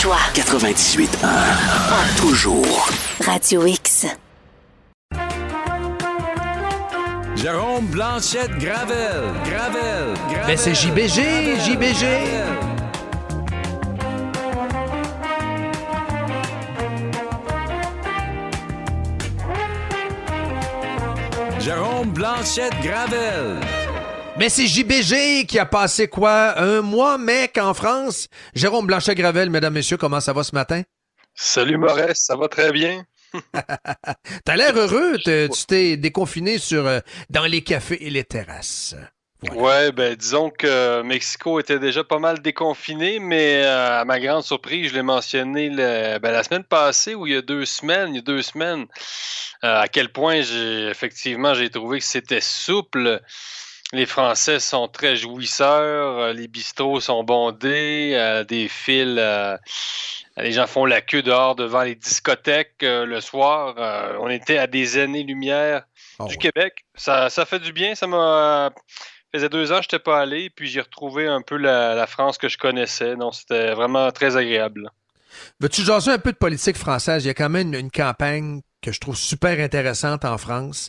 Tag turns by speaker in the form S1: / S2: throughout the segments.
S1: Choix. 98 98.1. Toujours.
S2: Radio X.
S1: Jérôme Blanchette Gravel. Gravel. Gravel. Ben, c'est JBG. JBG. Jérôme Blanchette Gravel. Mais c'est JBG qui a passé quoi? Un mois, mec, en France? Jérôme Blanchet-Gravel, mesdames, messieurs, comment ça va ce matin?
S2: Salut Maurice, ça va très bien.
S1: T'as l'air heureux, tu t'es déconfiné sur euh, dans les cafés et les terrasses.
S2: Ouais, ben disons que euh, Mexico était déjà pas mal déconfiné, mais euh, à ma grande surprise, je l'ai mentionné ben, la semaine passée ou il y a deux semaines, il y a deux semaines, à quel point j'ai effectivement j'ai trouvé que c'était souple. Les Français sont très jouisseurs, euh, les bistrots sont bondés, euh, des fils, euh, les gens font la queue dehors devant les discothèques le soir. on était à des années-lumière ah du Québec. Ça, fait du bien, ça m'a... faisait deux ans que je n'étais pas allé, puis j'ai retrouvé un peu la, France que je connaissais. Donc c'était vraiment très agréable.
S1: Veux-tu jaser un peu de politique française? Il y a quand même une campagne que je trouve super intéressante en France.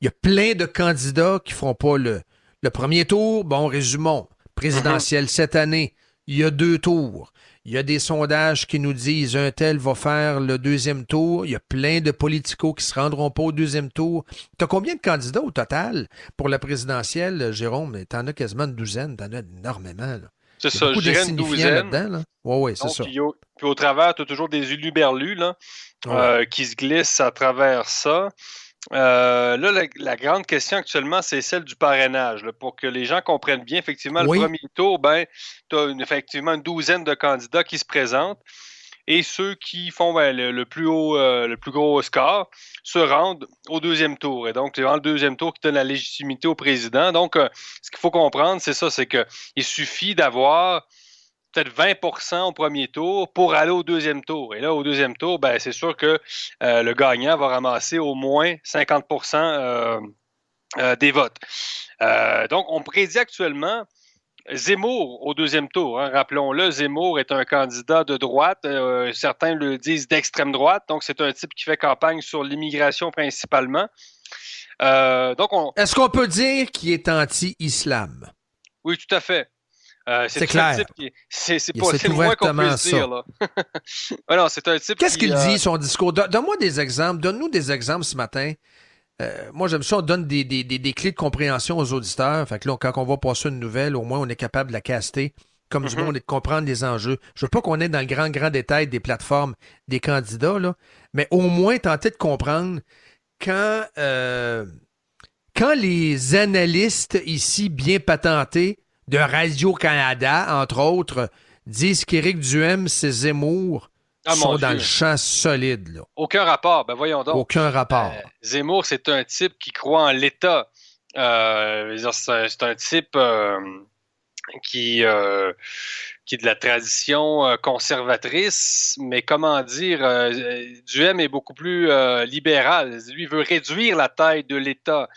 S1: Il y a plein de candidats qui ne feront pas le, le premier tour, bon, résumons, présidentiel mhm. cette année, il y a deux tours. Il y a des sondages qui nous disent un tel va faire le deuxième tour. Il y a plein de politicos qui se rendront pas au deuxième tour. Tu as combien de candidats au total pour la présidentielle, Jérôme? Tu en as quasiment une douzaine. Tu en as énormément. C'est ça, une douzaine. Oui, oui, c'est ça. Puis
S2: au, travers, tu as toujours des uluberlus euh, qui se glissent à travers ça. Euh, là, la, grande question actuellement, c'est celle du parrainage. pour que les gens comprennent bien, effectivement, le premier tour, ben, tu as effectivement une douzaine de candidats qui se présentent. Et ceux qui font ben, le, plus haut, euh, le plus gros score se rendent au deuxième tour. Et donc, c'est vraiment le deuxième tour qui donne la légitimité au président. Donc, euh, ce qu'il faut comprendre, c'est ça, c'est qu'il suffit d'avoir peut-être 20 au premier tour pour aller au deuxième tour. Et là, au deuxième tour, ben, c'est sûr que euh, le gagnant va ramasser au moins 50 euh, euh, des votes. donc, on prédit actuellement Zemmour au deuxième tour. Hein. Rappelons-le, Zemmour est un candidat de droite. certains le disent d'extrême droite. Donc, c'est un type qui fait campagne sur l'immigration principalement. Est-ce
S1: qu'on peut dire qu'il est
S2: anti-islam? Oui, tout à fait. Euh, c'est clair. C'est pas le moins qu'on puisse dire. c'est Qu'est-ce qu'il euh, dit, son
S1: discours? Donne-moi des exemples. Donne-nous des exemples ce matin. Euh, moi, j'aime ça, on donne des, clés de compréhension aux auditeurs. Fait que là, quand on va passer une nouvelle, au moins, on est capable de la caster comme je du mm-hmm. monde de comprendre les enjeux. Je veux pas qu'on ait dans le grand, grand détail des plateformes des candidats, là, mais au moins tenter de comprendre quand, quand les analystes ici bien patentés de Radio-Canada, entre autres, disent qu'Éric Duhem, ses Zemmour ah, sont dans le champ solide.
S2: Aucun rapport, ben voyons donc. Aucun rapport. Euh, Zemmour, c'est un type qui croit en l'État. Euh, c'est un type euh, qui, euh, qui est de la tradition euh, conservatrice, mais comment dire, euh, est beaucoup plus euh, libéral. Lui veut réduire la taille de l'État.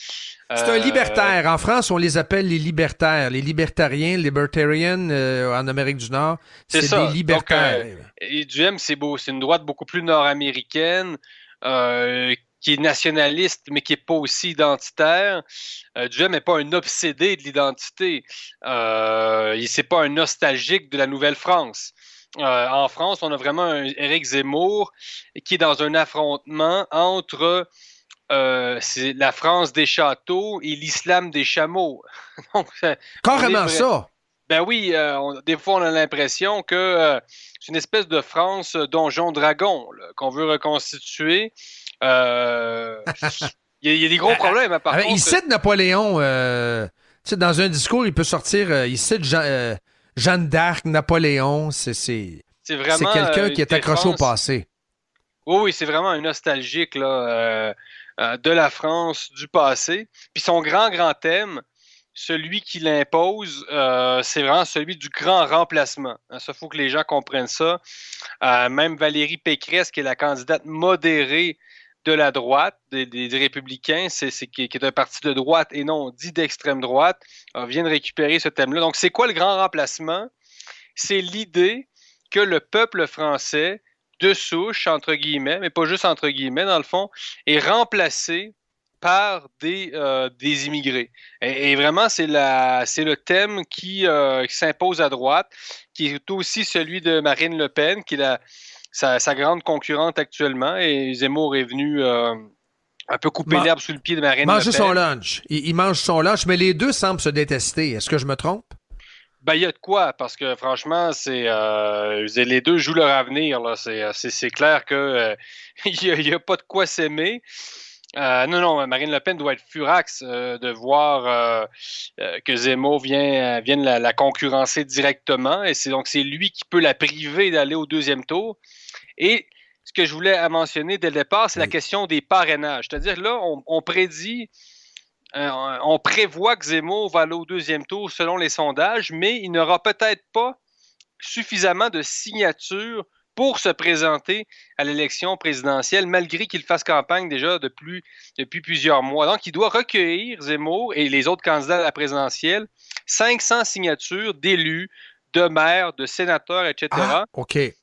S2: C'est un libertaire. En
S1: France, on les appelle les libertaires, les libertariens, libertarian en Amérique du Nord. C'est des libertaires. Donc,
S2: et c'est beau, c'est une droite beaucoup plus nord-américaine. Euh, qui est nationaliste, mais qui n'est pas aussi identitaire. Euh, n'est pas un obsédé de l'identité. Euh, il n'est pas un nostalgique de la Nouvelle-France. Euh, en France, on a vraiment un Éric Zemmour qui est dans un affrontement entre euh, la France des châteaux et l'islam des chameaux. Carrément ça! Ben oui, euh, des fois on a l'impression que c'est une espèce de France donjon dragon qu'on veut reconstituer, il euh, y, a des gros problèmes à hein, part. Ah, il cite
S1: Napoléon. Euh, dans un discours, il peut sortir. Euh, il cite Jeanne d'Arc, Napoléon. C'est C'est
S2: quelqu'un qui est accroché au passé. Oui, oui, c'est vraiment un nostalgique là, de la France, du passé. Puis son grand, grand thème, celui qui l'impose, c'est vraiment celui du grand remplacement. Hein, ça, faut que les gens comprennent ça. même Valérie Pécresse, qui est la candidate modérée de la droite, des, républicains, c'est, qui, qui, est un parti de droite et non dit d'extrême droite, euh, vient de récupérer ce thème-là. Donc, c'est quoi le grand remplacement? C'est l'idée que le peuple français de souche, entre guillemets, mais pas juste entre guillemets, dans le fond, est remplacé par des, euh, des immigrés. Et, vraiment, c'est le thème euh, qui, s'impose à droite, qui est aussi celui de Marine Le Pen, qui est la, sa, grande concurrente actuellement. Et Zemmour est venu euh, un peu couper l'herbe sous le pied de Marine Manger son lunch.
S1: Il, mange son lunch, mais les deux semblent se détester. Est-ce que je me trompe?
S2: Ben, il y a de quoi, parce que franchement, c'est euh, les deux jouent leur avenir. Euh, c'est clair qu'il n'y a, pas de quoi s'aimer. Euh, non, non, Marine Le Pen doit être furax euh, de voir euh, que Zemmour vienne la, concurrencer directement. Et c'est donc c'est lui qui peut la priver d'aller au deuxième tour. Et ce que je voulais mentionner dès le départ, c'est la question des parrainages. C'est-à-dire là, on, prédit, on prévoit que Zemmour va aller au deuxième tour selon les sondages, mais il n'aura peut-être pas suffisamment de signatures pour se présenter à l'élection présidentielle, malgré qu'il fasse campagne déjà depuis, plusieurs mois. Donc, il doit recueillir, Zemmour et les autres candidats à la présidentielle, 500 signatures d'élus, de maires, de sénateurs, etc. Ah, OK. Et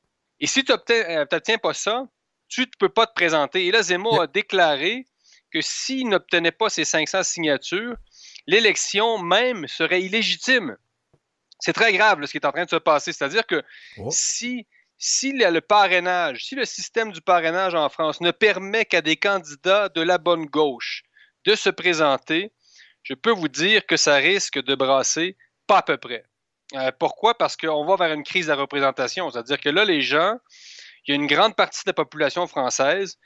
S2: si tu n'obtiens euh, pas ça, tu ne peux pas te présenter. Et là, Zemmour a déclaré que s'il n'obtenait pas ces 500 signatures, l'élection même serait illégitime. C'est très grave ce qui est en train de se passer. C'est-à-dire que oh. si si le parrainage, si le système du parrainage en France ne permet qu'à des candidats de la bonne gauche de se présenter, je peux vous dire que ça risque de brasser pas à peu près. Euh, pourquoi? Parce qu'on va vers une crise de la représentation. C'est-à-dire que là, les gens, il y a une grande partie de la population française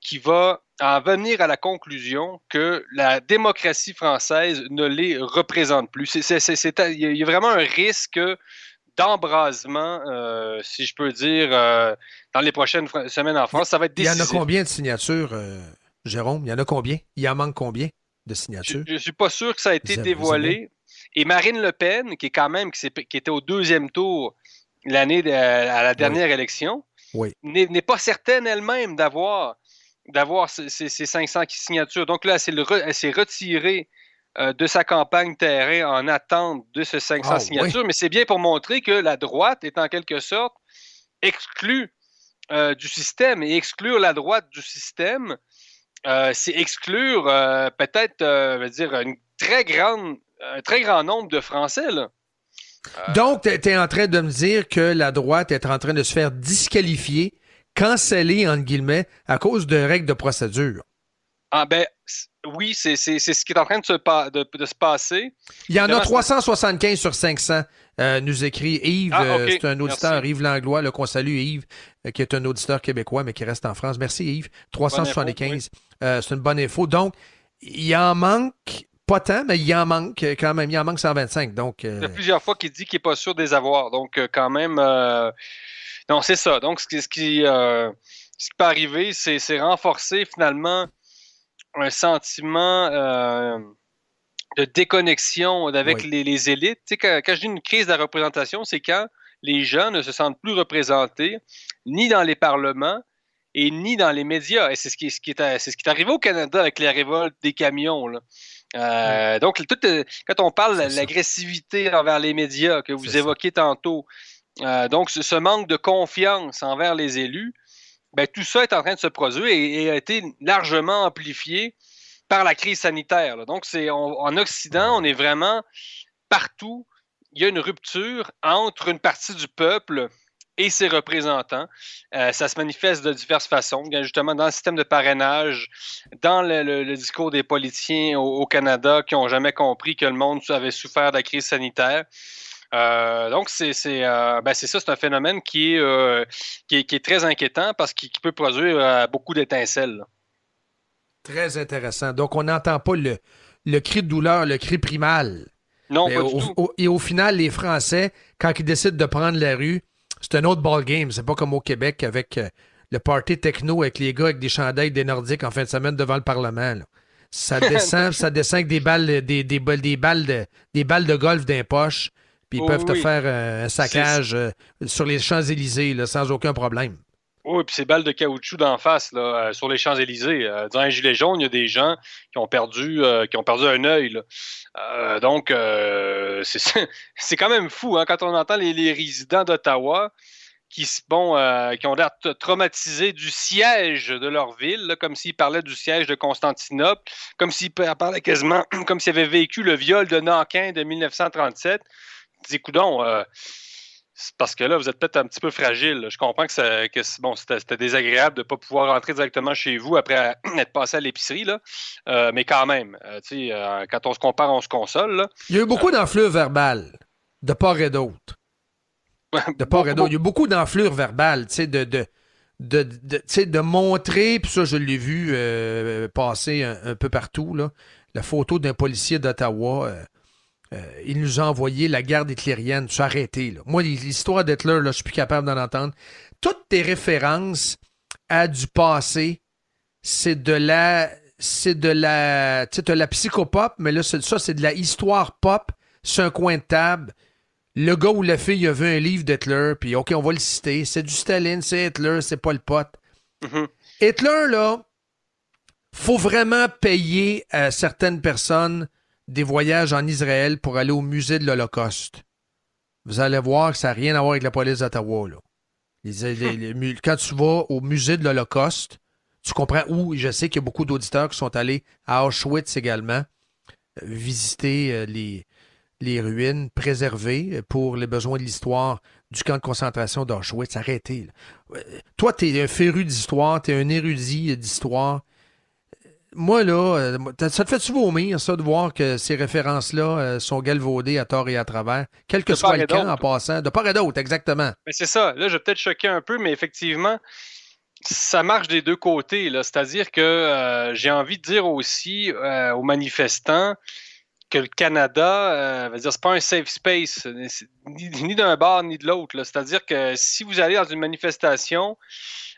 S2: qui va en venir à la conclusion que la démocratie française ne les représente plus. Il y a vraiment un risque d'embrasement, euh, si je peux dire, euh, dans les prochaines semaines en France. Ça va être Il y en a combien
S1: de signatures, euh, Jérôme? Il y en a combien? Il en manque combien de signatures?
S2: Je ne suis pas sûr que ça a été dévoilé. Et Marine Le Pen, qui est quand même, qui, était au deuxième tour l'année à la dernière élection, n'est pas certaine elle-même d'avoir d'avoir ces, ces, 500 signatures. Donc là, elle s'est retirée euh, de sa campagne terrain en attente de ces 500 ah signatures, mais c'est bien pour montrer que la droite est en quelque sorte exclue euh, du système. Et exclure la droite du système, euh, c'est exclure peut-être dire une très grande, un très grand nombre de Français.
S1: Donc, tu es, en train de me dire que la droite est en train de se faire disqualifier, canceller, entre guillemets, à cause de règles de procédure.
S2: Ah ben, oui, c'est ce qui est en train de se, de, se passer. Il y en a
S1: 375 sur 500, euh, nous écrit Yves. Ah, euh, c'est un auditeur, Yves Langlois, le qu'on salue, Yves, euh, qui est un auditeur québécois, mais qui reste en France. Merci, Yves. 375, c'est une bonne info. Donc, il en manque pas tant, mais il en manque quand même. Il en manque 125. Donc, Il y a
S2: plusieurs fois qu'il dit qu'il n'est pas sûr des avoirs. Donc, quand même. Non, c'est ça. Donc, ce ce qui, ce qui peut arriver, c'est renforcer finalement un sentiment euh, de déconnexion avec les, élites. Tu sais, quand, je dis une crise de la représentation, c'est quand les gens ne se sentent plus représentés, ni dans les parlements, et ni dans les médias. Et c'est ce qui, ce est, ce qui est arrivé au Canada avec la révolte des camions. Euh, donc, tout, euh, quand on parle de l'agressivité envers les médias que vous évoquez tantôt, donc ce, manque de confiance envers les élus, ben, tout ça est en train de se produire et, a été largement amplifié par la crise sanitaire. Donc, c'est en Occident, on est vraiment partout. Il y a une rupture entre une partie du peuple et ses représentants. Euh, ça se manifeste de diverses façons, justement dans le système de parrainage, dans le, discours des politiciens au Canada qui n'ont jamais compris que le monde avait souffert de la crise sanitaire. Euh, donc, euh, ben, c'est ça, c'est un phénomène qui est, euh, qui très inquiétant parce qu'il peut produire beaucoup d'étincelles.
S1: Très intéressant. Donc, on n'entend pas le, cri de douleur, le cri primal. Non, et au final, les Français, quand ils décident de prendre la rue, c'est un autre ball game C'est pas comme au Québec avec le party techno avec les gars avec des chandails des Nordiques en fin de semaine devant le Parlement. Ça descend, ça descend avec des balles, des, des, balles, des balles de golf d'un poche ils oh peuvent te faire un saccage euh, sur les Champs-Élysées sans aucun problème.
S2: Oui, puis ces balles de caoutchouc d'en face, euh, sur les Champs-Élysées. Euh, dans un gilet jaune, il y a des gens qui ont perdu, qui ont perdu un œil. donc, c'est quand même fou hein, quand on entend les, résidents d'Ottawa qui, qui ont l'air traumatisés du siège de leur ville, comme s'ils parlaient du siège de Constantinople, comme s'ils parlaient quasiment, comme s'ils avaient vécu le viol de Nankin de 1937 dis, coudon, euh, parce que là, vous êtes peut-être un petit peu fragile. Je comprends que, bon, c'était désagréable de ne pas pouvoir rentrer directement chez vous après être passé à l'épicerie, euh, mais quand même, euh, quand on se compare, on se console.
S1: Il y a eu beaucoup d'enflure verbale, de part et d'autre. De part et d'autre. Il y a eu beaucoup d'enflure verbale, tu de, de, de, montrer, puis ça, je l'ai vu passer un, peu partout, là, la photo d'un policier d'Ottawa euh, il nous a envoyé la garde hitlérienne. Tu arrêté. Moi, l'histoire d'Hitler, je suis plus capable d'en entendre. Toutes tes références à du passé, c'est de la. C'est de la. Tu sais, la psychopop, mais là, ça, c'est de la histoire pop. C'est un coin de table. Le gars ou la fille a vu un livre d'Hitler, puis OK, on va le citer. C'est du Staline, c'est Hitler, c'est pas le pote. Mm-hmm. Hitler, là, faut vraiment payer à euh, certaines personnes des voyages en Israël pour aller au musée de l'Holocauste. Vous allez voir que ça n'a rien à voir avec la police d'Ottawa. quand tu vas au musée de l'Holocauste, tu comprends où je sais qu'il y a beaucoup d'auditeurs qui sont allés à Auschwitz également euh, visiter euh, les, les ruines préservées euh, pour les besoins de l'histoire du camp de concentration d'Auschwitz. Arrêtez. Toi, tu es un féru d'histoire, tu es un érudit d'histoire moi, là, euh, ça te fait-tu vomir, ça, de voir que ces références-là euh, sont galvaudées à tort et à travers, quel que soit le cas en passant, de part et d'autre, exactement.
S2: Mais c'est ça. Là, je vais peut-être choquer un peu, mais effectivement, ça marche des deux côtés. C'est-à-dire que euh, j'ai envie de dire aussi aux manifestants que le Canada, c'est pas un safe space, ni, d'un bar ni de l'autre. C'est-à-dire que si vous allez dans une manifestation,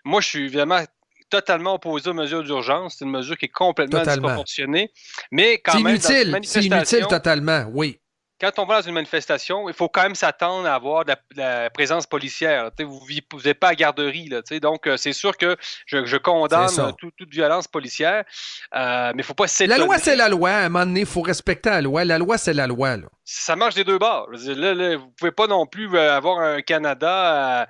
S2: moi, je suis vraiment totalement opposé aux mesures d'urgence. C'est une mesure qui est complètement disproportionnée. Mais quand même, inutile. C'est inutile
S1: totalement, oui
S2: quand on va dans une manifestation, il faut quand même s'attendre à avoir la, présence policière. vous n'êtes pas à garderie. Là, donc, euh, c'est sûr que je, condamne toute violence policière, euh, mais il ne faut pas s'étonner. La loi, c'est la
S1: loi. À un moment donné, il faut respecter la loi. La loi, c'est la loi.
S2: Ça marche des deux bords. vous ne pouvez pas non plus euh, avoir un Canada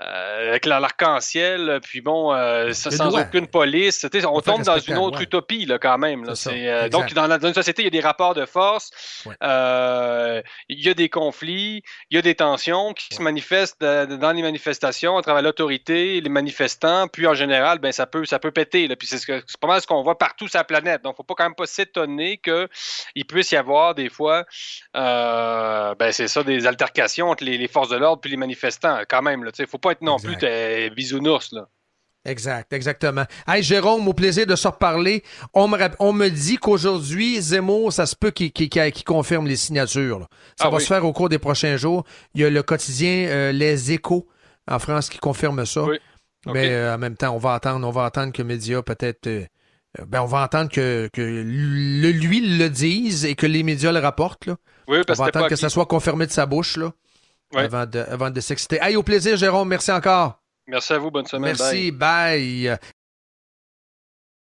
S2: euh, avec l'arc-en-ciel, puis bon, euh, sans aucune police. On tombe dans une autre utopie, là, quand même. Euh, donc, dans, une société, il y a des rapports de force, il y a des conflits, il y a des tensions qui se manifestent dans les manifestations, à travers l'autorité, les manifestants, puis en général, ben, ça, peut, ça peut péter. Puis c'est ce pas mal ce qu'on voit partout sur la planète. Donc, il ne faut pas quand même pas s'étonner qu'il puisse y avoir des fois, ben, c'est ça, des altercations entre les, forces de l'ordre puis les manifestants, quand même. Il faut pas être non plus t'es bisounours,
S1: Exact, exactement. Hey, Jérôme, au plaisir de se reparler. On me, dit qu'aujourd'hui, Zemo, ça se peut qu'il confirme les signatures. Ça ah va se faire au cours des prochains jours. Il y a le quotidien euh, Les Échos en France qui confirme ça. Mais euh, en même temps, on va attendre, on va attendre que Média peut-être. Euh, ben, on va entendre que, lui le dise et que les médias le rapportent. on va attendre que ça soit confirmé de sa bouche. Là avant de, s'exciter. Hey, au plaisir, Jérôme. Merci encore.
S2: Merci à vous. Bonne semaine. Merci.
S1: bye.